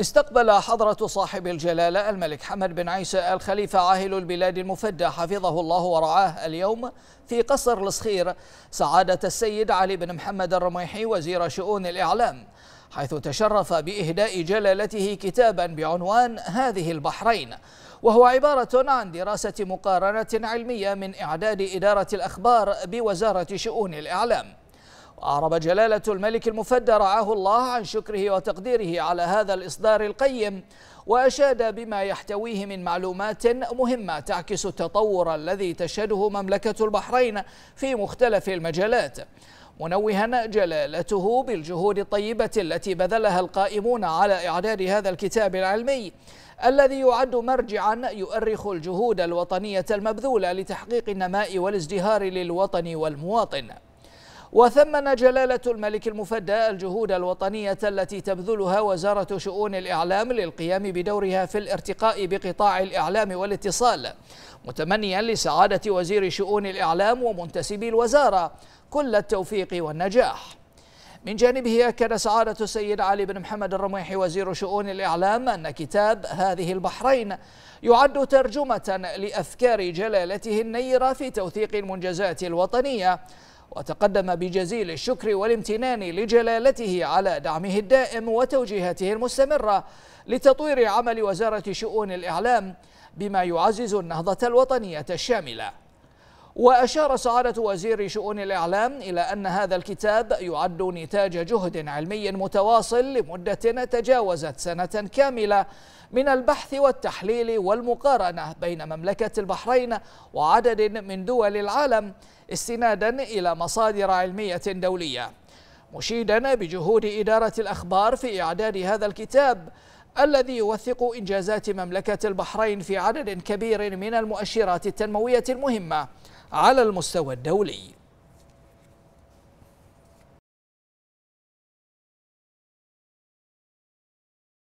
استقبل حضرة صاحب الجلالة الملك حمد بن عيسى الخليفة عاهل البلاد المفدى حفظه الله ورعاه اليوم في قصر الصخير سعادة السيد علي بن محمد الرميحي وزير شؤون الإعلام حيث تشرف بإهداء جلالته كتابا بعنوان هذه البحرين وهو عبارة عن دراسة مقارنة علمية من إعداد إدارة الأخبار بوزارة شؤون الإعلام وأعرب جلالة الملك المفدى رعاه الله عن شكره وتقديره على هذا الإصدار القيم وأشاد بما يحتويه من معلومات مهمة تعكس التطور الذي تشهده مملكة البحرين في مختلف المجالات منوها جلالته بالجهود الطيبة التي بذلها القائمون على إعداد هذا الكتاب العلمي الذي يعد مرجعا يؤرخ الجهود الوطنية المبذولة لتحقيق النماء والازدهار للوطن والمواطن وثمن جلالة الملك المفدى الجهود الوطنية التي تبذلها وزارة شؤون الإعلام للقيام بدورها في الارتقاء بقطاع الإعلام والاتصال متمنيا لسعادة وزير شؤون الإعلام ومنتسبي الوزارة كل التوفيق والنجاح من جانبه أكد سعادة السيد علي بن محمد الرميحي وزير شؤون الإعلام أن كتاب هذه البحرين يعد ترجمة لأفكار جلالته النيرة في توثيق المنجزات الوطنية وتقدم بجزيل الشكر والامتنان لجلالته على دعمه الدائم وتوجيهاته المستمرة لتطوير عمل وزارة شؤون الإعلام بما يعزز النهضة الوطنية الشاملة وأشار سعادة وزير شؤون الإعلام إلى أن هذا الكتاب يعد نتاج جهد علمي متواصل لمدة تجاوزت سنة كاملة من البحث والتحليل والمقارنة بين مملكة البحرين وعدد من دول العالم استنادا إلى مصادر علمية دولية مشيدا بجهود إدارة الأخبار في إعداد هذا الكتاب الذي يوثق إنجازات مملكة البحرين في عدد كبير من المؤشرات التنموية المهمة على المستوى الدولي